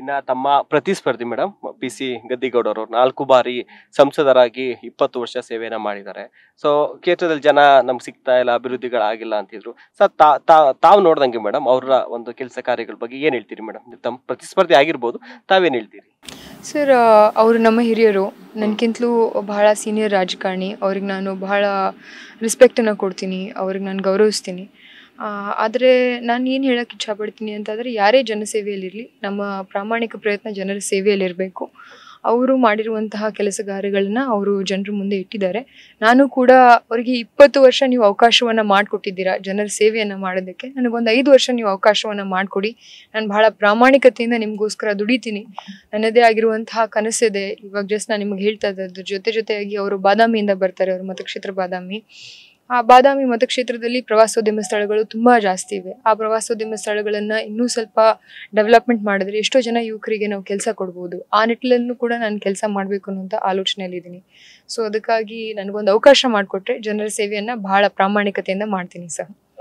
ಇನ್ನ ತಮ್ಮ ಪ್ರತಿಸ್ಪರ್ಧಿ ಮೇಡಮ್ ಪಿ ಸಿ ಗದ್ದಿಗೌಡರು ನಾಲ್ಕು ಬಾರಿ ಸಂಸದರಾಗಿ ಇಪ್ಪತ್ತು ವರ್ಷ ಸೇವೆಯನ್ನ ಮಾಡಿದ್ದಾರೆ ಸೊ ಕ್ಷೇತ್ರದಲ್ಲಿ ಜನ ನಮ್ಗೆ ಸಿಗ್ತಾ ಇಲ್ಲ ಅಭಿವೃದ್ಧಿಗಳಾಗಿಲ್ಲ ಅಂತಿದ್ರು ಸರ್ ತಾವು ನೋಡ್ದಂಗೆ ಮೇಡಮ್ ಅವರ ಒಂದು ಕೆಲಸ ಕಾರ್ಯಗಳ ಬಗ್ಗೆ ಏನ್ ಹೇಳ್ತೀರಿ ಮೇಡಮ್ ತಮ್ಮ ಪ್ರತಿಸ್ಪರ್ಧಿ ಆಗಿರ್ಬೋದು ತಾವೇನ್ ಹೇಳ್ತೀರಿ ಸರ್ ಅವರು ನಮ್ಮ ಹಿರಿಯರು ನನ್ಗಿಂತಲೂ ಬಹಳ ಸೀನಿಯರ್ ರಾಜಕಾರಣಿ ಅವ್ರಿಗೆ ನಾನು ಬಹಳ ರೆಸ್ಪೆಕ್ಟನ್ನು ಕೊಡ್ತೀನಿ ಅವ್ರಿಗೆ ನಾನು ಗೌರವಿಸ್ತೀನಿ ಆದರೆ ನಾನು ಏನು ಹೇಳಕ್ಕೆ ಇಚ್ಛಪಡ್ತೀನಿ ಅಂತಂದರೆ ಯಾರೇ ಜನಸೇವೆಯಲ್ಲಿರಲಿ ನಮ್ಮ ಪ್ರಾಮಾಣಿಕ ಪ್ರಯತ್ನ ಜನರ ಸೇವೆಯಲ್ಲಿರಬೇಕು ಅವರು ಮಾಡಿರುವಂತಹ ಕೆಲಸ ಅವರು ಜನರ ಮುಂದೆ ಇಟ್ಟಿದ್ದಾರೆ ನಾನು ಕೂಡ ಅವರಿಗೆ ಇಪ್ಪತ್ತು ವರ್ಷ ನೀವು ಅವಕಾಶವನ್ನು ಮಾಡಿಕೊಟ್ಟಿದ್ದೀರಾ ಜನರ ಸೇವೆಯನ್ನು ಮಾಡೋದಕ್ಕೆ ನನಗೊಂದು ಐದು ವರ್ಷ ನೀವು ಅವಕಾಶವನ್ನು ಮಾಡಿಕೊಡಿ ನಾನು ಬಹಳ ಪ್ರಾಮಾಣಿಕತೆಯಿಂದ ನಿಮಗೋಸ್ಕರ ದುಡಿತೀನಿ ನನ್ನದೇ ಆಗಿರುವಂತಹ ಕನಸಿದೆ ಇವಾಗ ಜಸ್ಟ್ ನಾನು ನಿಮಗೆ ಹೇಳ್ತಾ ಇದ್ದದ್ದು ಜೊತೆ ಜೊತೆಯಾಗಿ ಅವರು ಬಾದಾಮಿಯಿಂದ ಬರ್ತಾರೆ ಅವರು ಮತಕ್ಷೇತ್ರ ಬಾದಾಮಿ ಆ ಬಾದಾಮಿ ಮತಕ್ಷೇತ್ರದಲ್ಲಿ ಪ್ರವಾಸೋದ್ಯಮ ಸ್ಥಳಗಳು ತುಂಬಾ ಜಾಸ್ತಿ ಇವೆ ಆ ಪ್ರವಾಸೋದ್ಯಮ ಸ್ಥಳಗಳನ್ನ ಇನ್ನೂ ಸ್ವಲ್ಪ ಡೆವಲಪ್ಮೆಂಟ್ ಮಾಡಿದ್ರೆ ಎಷ್ಟೋ ಜನ ಯುವಕರಿಗೆ ನಾವು ಕೆಲಸ ಕೊಡ್ಬೋದು ಆ ನಿಟ್ಟಿನಲ್ಲೂ ಕೂಡ ನಾನು ಕೆಲಸ ಮಾಡಬೇಕು ಅನ್ನೋಂಥ ಆಲೋಚನೆಯಲ್ಲಿದ್ದೀನಿ ಸೊ ಅದಕ್ಕಾಗಿ ನನಗೊಂದು ಅವಕಾಶ ಮಾಡಿಕೊಟ್ರೆ ಜನರ ಸೇವೆಯನ್ನು ಬಹಳ ಪ್ರಾಮಾಣಿಕತೆಯಿಂದ ಮಾಡ್ತೀನಿ ಸರ್